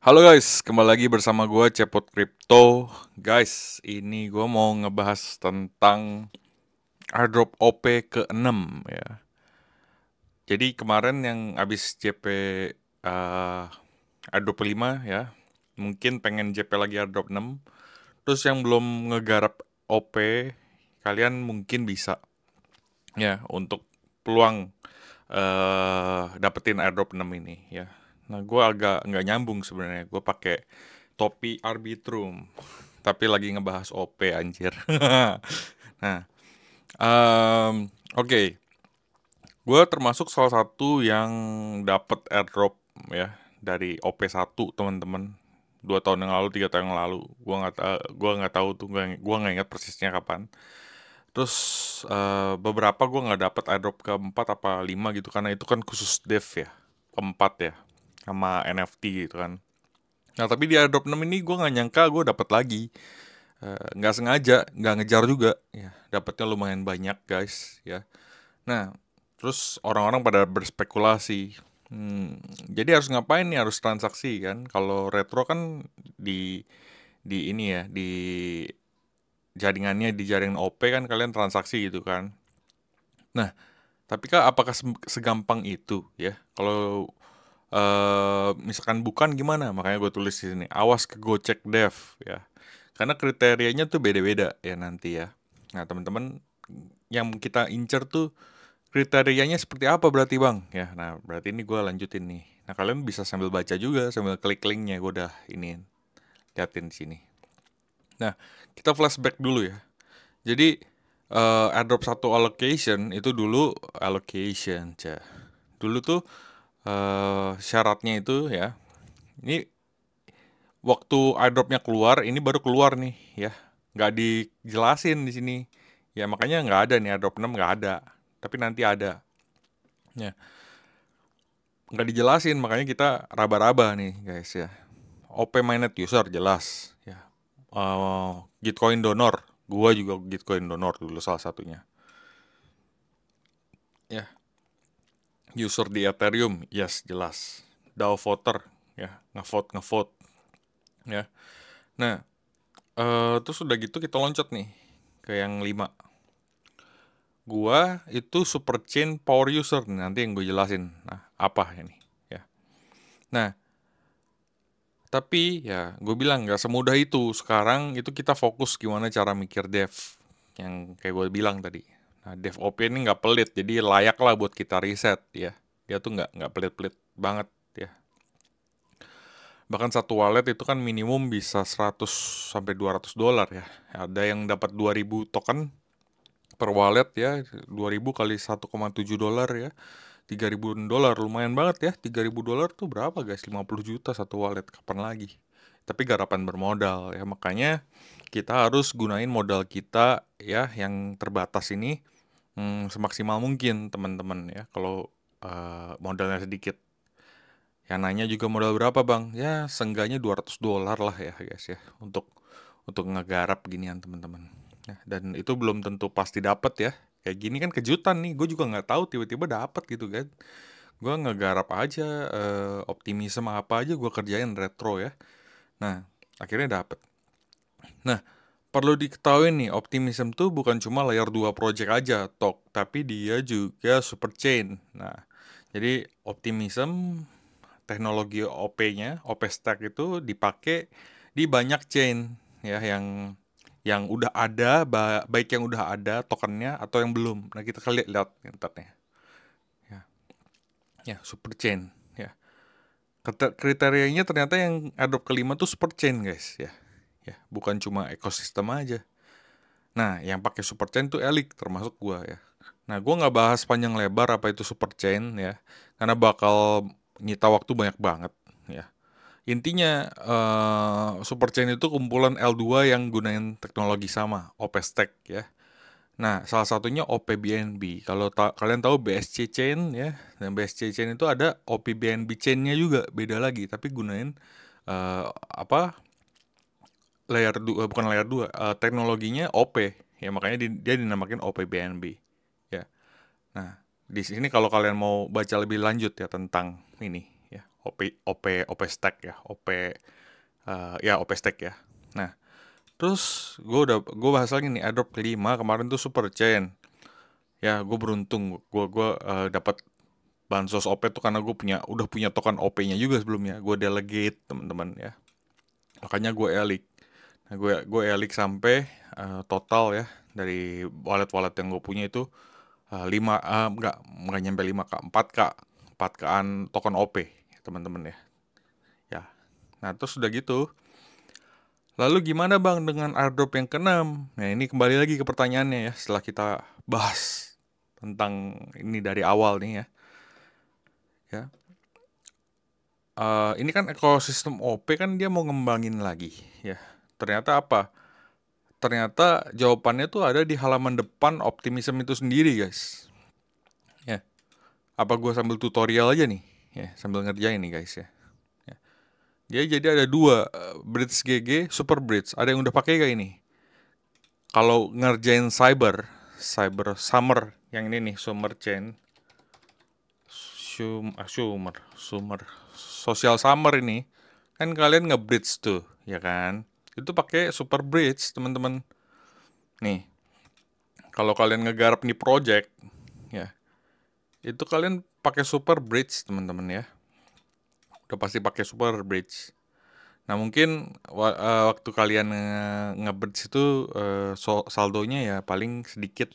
Halo guys, kembali lagi bersama gue Cepot Crypto Guys, ini gue mau ngebahas tentang airdrop OP ke-6 ya Jadi kemarin yang abis JP uh, eh, airdrop 5 ya Mungkin pengen JP lagi airdrop 6 Terus yang belum ngegarap OP, kalian mungkin bisa Ya, untuk peluang uh, dapetin airdrop 6 ini ya Nah, gue agak nggak nyambung sebenarnya. Gue pakai topi Arbitrum, tapi lagi ngebahas OP anjir. nah, um, oke, okay. gue termasuk salah satu yang dapat airdrop ya dari OP 1 teman-teman. Dua tahun yang lalu, tiga tahun yang lalu, gue nggak gua nggak tahu tuh, gue nggak ingat persisnya kapan. Terus uh, beberapa gue nggak dapat airdrop keempat apa lima gitu karena itu kan khusus dev ya keempat ya sama NFT gitu kan. Nah tapi di airdrop 6 ini gue nggak nyangka gue dapet lagi eh, nggak uh, sengaja nggak ngejar juga ya dapetnya lumayan banyak guys ya. Nah terus orang-orang pada berspekulasi Hmm, jadi harus ngapain nih harus transaksi kan? Kalau retro kan di di ini ya di jaringannya di jaringan OP kan kalian transaksi gitu kan. Nah, tapi kak apakah segampang itu ya? Kalau uh, misalkan bukan gimana makanya gue tulis di sini awas ke gocek Dev ya karena kriterianya tuh beda-beda ya nanti ya nah teman-teman yang kita incer tuh kriterianya seperti apa berarti bang ya nah berarti ini gue lanjutin nih nah kalian bisa sambil baca juga sambil klik linknya gue udah ini liatin di sini nah kita flashback dulu ya jadi uh, airdrop satu allocation itu dulu allocation cah dulu tuh uh, syaratnya itu ya, ini waktu airdropnya keluar, ini baru keluar nih ya, nggak dijelasin di sini. Ya makanya nggak ada nih airdrop 6 nggak ada, tapi nanti ada. Ya. Nggak dijelasin, makanya kita raba-raba nih guys ya. OP mainnet user jelas ya. Uh, Gitcoin donor, gua juga Gitcoin donor dulu salah satunya. Ya user di Ethereum, yes jelas. DAO voter, ya ngevote ngevote, ya. Nah, uh, terus udah gitu kita loncat nih ke yang lima. Gua itu super chain power user nanti yang gue jelasin. Nah, apa ini? Ya. Nah, tapi ya gue bilang nggak semudah itu. Sekarang itu kita fokus gimana cara mikir dev yang kayak gue bilang tadi Nah, DevOp ini nggak pelit, jadi layak lah buat kita riset ya. Dia tuh nggak nggak pelit-pelit banget ya. Bahkan satu wallet itu kan minimum bisa 100 sampai 200 dolar ya. Ada yang dapat 2000 token per wallet ya, 2000 kali 1,7 dolar ya. 3000 dolar lumayan banget ya. 3000 dolar tuh berapa guys? 50 juta satu wallet kapan lagi? tapi garapan bermodal ya makanya kita harus gunain modal kita ya yang terbatas ini hmm, semaksimal mungkin teman-teman ya kalau uh, modalnya sedikit yang nanya juga modal berapa bang ya sengganya 200 dolar lah ya guys ya untuk untuk ngegarap ginian teman-teman ya, dan itu belum tentu pasti dapat ya kayak gini kan kejutan nih gue juga nggak tahu tiba-tiba dapat gitu kan gue ngegarap aja uh, optimisme apa aja gue kerjain retro ya Nah, akhirnya dapet. Nah, perlu diketahui nih, Optimism tuh bukan cuma layer 2 project aja, tok, tapi dia juga super chain. Nah, jadi Optimism teknologi OP-nya, OP stack itu dipakai di banyak chain ya yang yang udah ada baik yang udah ada tokennya atau yang belum. Nah, kita lihat lihat internet. Ya. Ya, super chain kriterianya ternyata yang adop kelima tuh super chain guys ya ya bukan cuma ekosistem aja nah yang pakai super chain tuh elik termasuk gua ya nah gua nggak bahas panjang lebar apa itu super chain ya karena bakal nyita waktu banyak banget ya intinya uh, eh, super chain itu kumpulan L2 yang gunain teknologi sama stack ya Nah, salah satunya OPBNB. Kalau ta kalian tahu BSC Chain ya, dan nah, BSC Chain itu ada OPBNB Chain-nya juga beda lagi, tapi gunain uh, apa? layar eh, dua bukan layar dua uh, eh, teknologinya OP. Ya makanya di, dia dinamakan OPBNB. Ya. Nah, di sini kalau kalian mau baca lebih lanjut ya tentang ini ya, OP OP OP stack ya, OP uh, ya OP stack ya. Nah, Terus gue udah gue bahas lagi nih adop kelima kemarin tuh super chain. Ya gue beruntung gue gue uh, dapat bansos OP tuh karena gue punya udah punya token OP-nya juga sebelumnya. Gue delegate teman-teman ya. Makanya gue elik. Nah, gue gue elik sampai uh, total ya dari wallet-wallet yang gue punya itu uh, 5 uh, enggak enggak nyampe lima k empat k 4 kean token OP, teman-teman ya. Ya. Nah, terus udah gitu Lalu gimana bang dengan airdrop yang keenam? Nah ini kembali lagi ke pertanyaannya ya setelah kita bahas tentang ini dari awal nih ya. Ya. Uh, ini kan ekosistem OP kan dia mau ngembangin lagi ya. Ternyata apa? Ternyata jawabannya tuh ada di halaman depan optimism itu sendiri guys. Ya. Apa gua sambil tutorial aja nih? Ya, sambil ngerjain nih guys ya. Ya jadi ada dua eh, bridge GG, super bridge. Ada yang udah pakai kayak ini. Kalau ngerjain cyber, cyber summer yang ini nih summer chain. Sum, ah, summer, summer, social summer ini kan kalian nge-bridge tuh, ya kan? Itu pakai super bridge, teman-teman. Nih. Kalau kalian ngegarap nih project, ya. Itu kalian pakai super bridge, teman-teman ya udah pasti pakai super bridge. Nah mungkin uh, waktu kalian nge itu uh, so saldonya ya paling sedikit.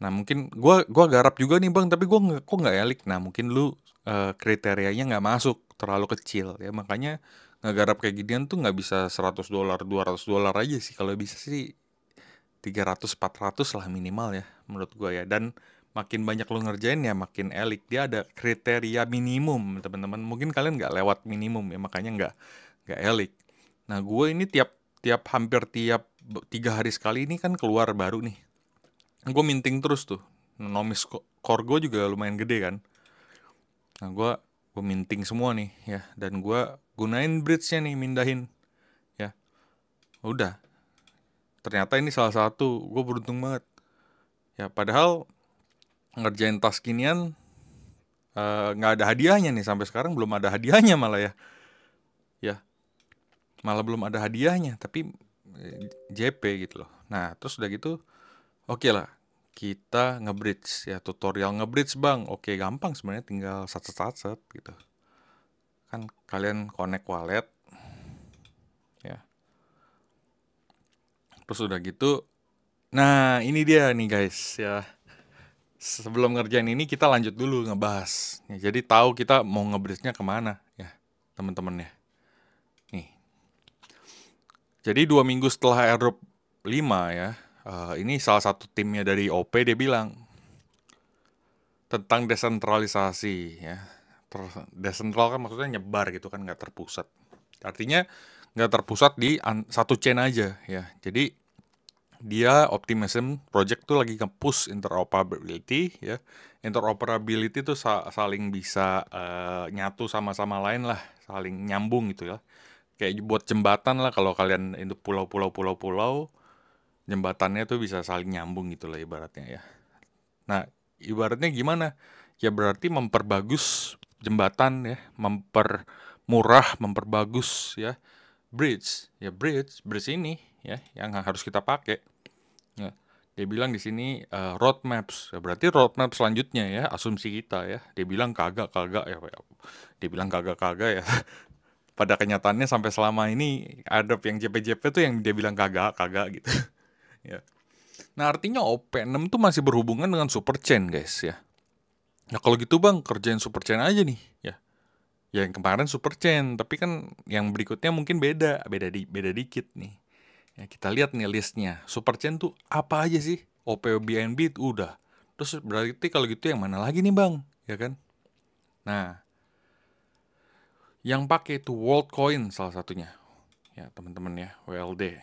Nah mungkin gua gua garap juga nih bang, tapi gua kok nggak ya elik. Nah mungkin lu uh, kriterianya nggak masuk, terlalu kecil ya makanya ngegarap kayak ginian tuh nggak bisa 100 dolar 200 dolar aja sih kalau bisa sih 300 400 lah minimal ya menurut gua ya dan makin banyak lo ngerjain ya makin elik. dia ada kriteria minimum teman-teman mungkin kalian nggak lewat minimum ya makanya nggak nggak elik. nah gue ini tiap tiap hampir tiap tiga hari sekali ini kan keluar baru nih gue minting terus tuh nomis korgo juga lumayan gede kan nah gue gue minting semua nih ya dan gue gunain bridge-nya nih mindahin ya udah ternyata ini salah satu gue beruntung banget ya padahal ngerjain tas kinian eh, nggak uh, ada hadiahnya nih sampai sekarang belum ada hadiahnya malah ya ya malah belum ada hadiahnya tapi eh, JP gitu loh nah terus udah gitu oke okay lah kita ngebridge ya tutorial ngebridge bang oke okay, gampang sebenarnya tinggal satu satu gitu kan kalian connect wallet ya terus udah gitu nah ini dia nih guys ya sebelum ngerjain ini kita lanjut dulu ngebahas. Ya, jadi tahu kita mau ngebrisnya kemana ya teman-teman ya. Nih. Jadi dua minggu setelah airdrop 5 ya, uh, ini salah satu timnya dari OP dia bilang tentang desentralisasi ya. Ter desentral kan maksudnya nyebar gitu kan nggak terpusat. Artinya nggak terpusat di satu chain aja ya. Jadi dia Optimism Project tuh lagi nge interoperability ya. Interoperability tuh saling bisa uh, nyatu sama sama lain lah, saling nyambung gitu ya. Kayak buat jembatan lah kalau kalian itu pulau-pulau pulau-pulau jembatannya tuh bisa saling nyambung gitu lah ibaratnya ya. Nah, ibaratnya gimana? Ya berarti memperbagus jembatan ya, mempermurah, memperbagus ya bridge. Ya bridge, bridge ini ya yang harus kita pakai Ya. Dia bilang di sini uh, roadmaps, berarti roadmap selanjutnya ya, asumsi kita ya. Dia bilang kagak-kagak ya, dia bilang kagak-kagak ya. Pada kenyataannya sampai selama ini ada yang JPJP tuh yang dia bilang kagak-kagak gitu. ya. Nah artinya OP6 tuh masih berhubungan dengan super chain guys ya. Nah kalau gitu bang kerjain super chain aja nih ya. Ya yang kemarin super chain tapi kan yang berikutnya mungkin beda, beda di beda dikit nih Ya, kita lihat nih listnya. Superchain tuh apa aja sih? OPO BNB udah. Terus berarti kalau gitu yang mana lagi nih bang? Ya kan? Nah, yang pakai itu Worldcoin salah satunya. Ya teman-teman ya, WLD.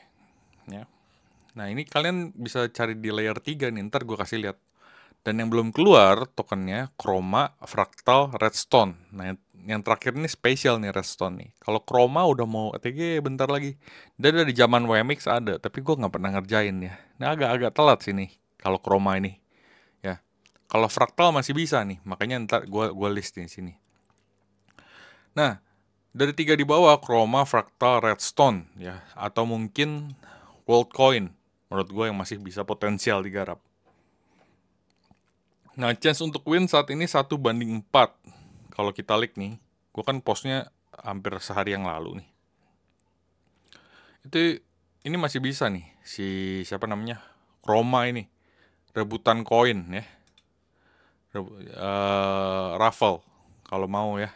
Ya. Nah ini kalian bisa cari di layer 3 nih, ntar gue kasih lihat. Dan yang belum keluar tokennya Chroma, Fractal, Redstone. Nah yang terakhir ini spesial nih Redstone nih. Kalau Chroma udah mau ATG e bentar lagi. Dan dari zaman WMX ada, tapi gue nggak pernah ngerjain ya. ini agak-agak telat sih nih kalau Chroma ini. Ya, kalau Fractal masih bisa nih, makanya ntar gue gua list di sini. Nah, dari tiga di bawah Chroma, Fractal, Redstone ya, atau mungkin Worldcoin menurut gue yang masih bisa potensial digarap. Nah, chance untuk win saat ini satu banding 4 kalau kita lihat nih, gue kan postnya hampir sehari yang lalu nih. Itu ini masih bisa nih si siapa namanya Roma ini rebutan koin ya, Rebu, uh, raffle kalau mau ya.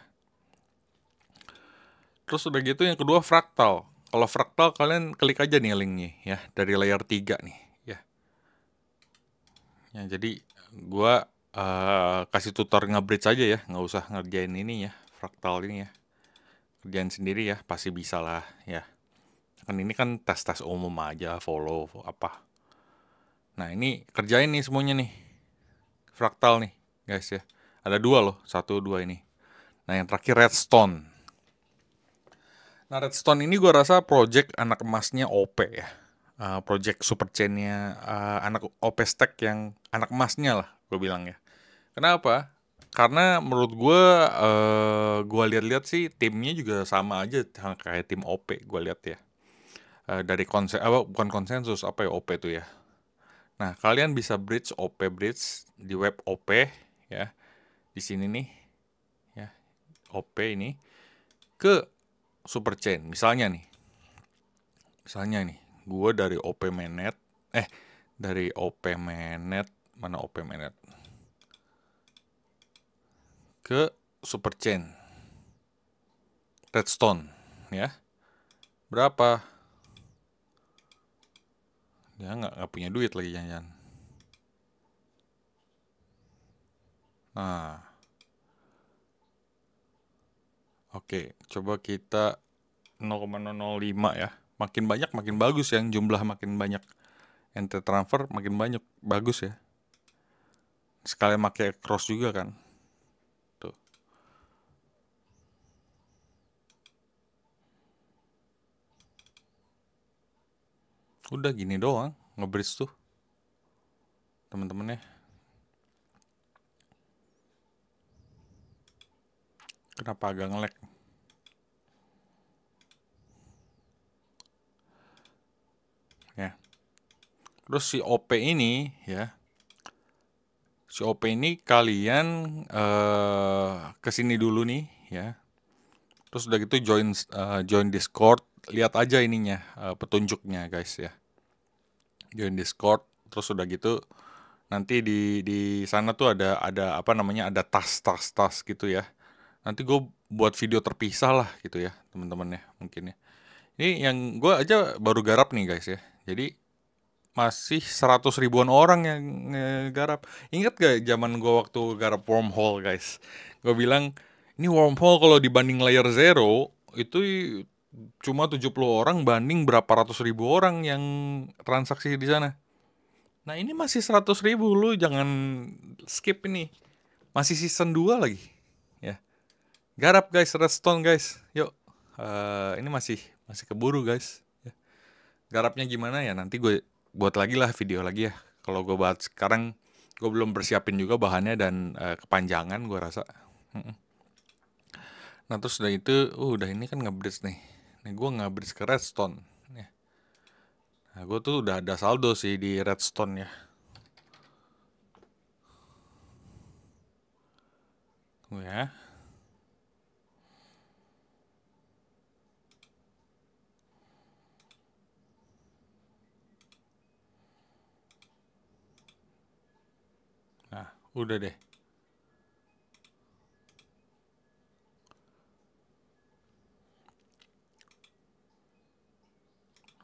Terus udah gitu yang kedua fraktal. Kalau fraktal kalian klik aja nih linknya ya dari layer 3 nih ya. Ya jadi gue uh, kasih tutor ngebridge aja ya, nggak usah ngerjain ini ya, fraktal ini ya. Kerjain sendiri ya, pasti bisa lah ya. Kan ini kan tes-tes umum aja, follow apa. Nah ini kerjain nih semuanya nih, fraktal nih guys ya. Ada dua loh, satu dua ini. Nah yang terakhir redstone. Nah redstone ini gue rasa project anak emasnya OP ya. Uh, project super chainnya uh, anak OP stack yang anak emasnya lah gue bilang ya. Kenapa? Karena menurut gue, uh, gue lihat-lihat sih timnya juga sama aja kayak tim OP gue lihat ya. Uh, dari konsen, apa bukan konsensus apa ya OP itu ya. Nah kalian bisa bridge OP bridge di web OP ya di sini nih ya OP ini ke super chain misalnya nih misalnya nih gue dari OP Menet eh dari OP Menet mana OP Menet ke super chain redstone ya berapa dia ya, nggak nggak punya duit lagi jangan nah oke coba kita 0,005 ya makin banyak makin bagus yang jumlah makin banyak ente transfer makin banyak bagus ya sekali pakai cross juga kan Udah gini doang ngebris tuh temen-temen ya Kenapa agak ngelek? Ya. Terus si OP ini ya. Si OP ini kalian uh, kesini dulu nih ya. Terus udah gitu join uh, join Discord, lihat aja ininya uh, petunjuknya guys ya join Discord terus udah gitu nanti di di sana tuh ada ada apa namanya ada tas tas tas gitu ya nanti gue buat video terpisah lah gitu ya teman-teman ya mungkin ya ini yang gue aja baru garap nih guys ya jadi masih seratus ribuan orang yang garap ingat gak zaman gue waktu garap wormhole guys gue bilang ini wormhole kalau dibanding layer zero itu cuma 70 orang banding berapa ratus ribu orang yang transaksi di sana. Nah ini masih 100 ribu, lu jangan skip ini. Masih season 2 lagi. ya Garap guys, redstone guys. Yuk, uh, ini masih masih keburu guys. Ya. Garapnya gimana ya, nanti gue buat lagi lah video lagi ya. Kalau gue buat sekarang, gue belum bersiapin juga bahannya dan uh, kepanjangan gue rasa. Nah terus udah itu, uh, udah ini kan ngeblitz nih nih gue nggak ke redstone nih nah gue tuh udah ada saldo sih di redstone ya tunggu ya Nah, udah deh.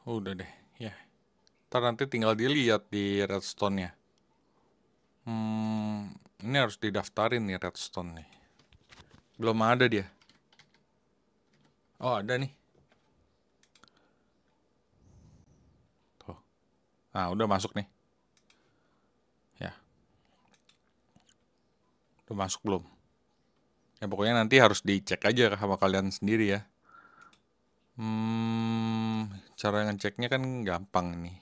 Oh, udah deh, ya. Ntar nanti tinggal dilihat di redstone-nya. Hmm, ini harus didaftarin nih redstone nih. Belum ada dia. Oh, ada nih. Tuh. Nah, udah masuk nih. Ya. Udah masuk belum? Ya, pokoknya nanti harus dicek aja sama kalian sendiri ya. Hmm, cara ngeceknya kan gampang nih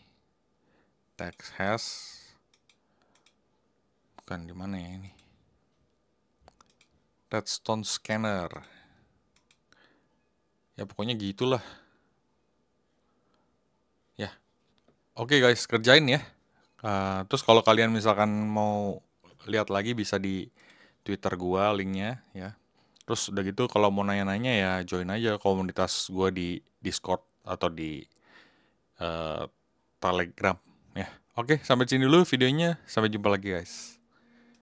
text has bukan di mana ya ini redstone scanner ya pokoknya gitulah ya oke okay guys kerjain ya uh, terus kalau kalian misalkan mau lihat lagi bisa di twitter gua linknya ya terus udah gitu kalau mau nanya-nanya ya join aja komunitas gua di discord atau di uh, Telegram ya. Oke, sampai sini dulu videonya. Sampai jumpa lagi guys.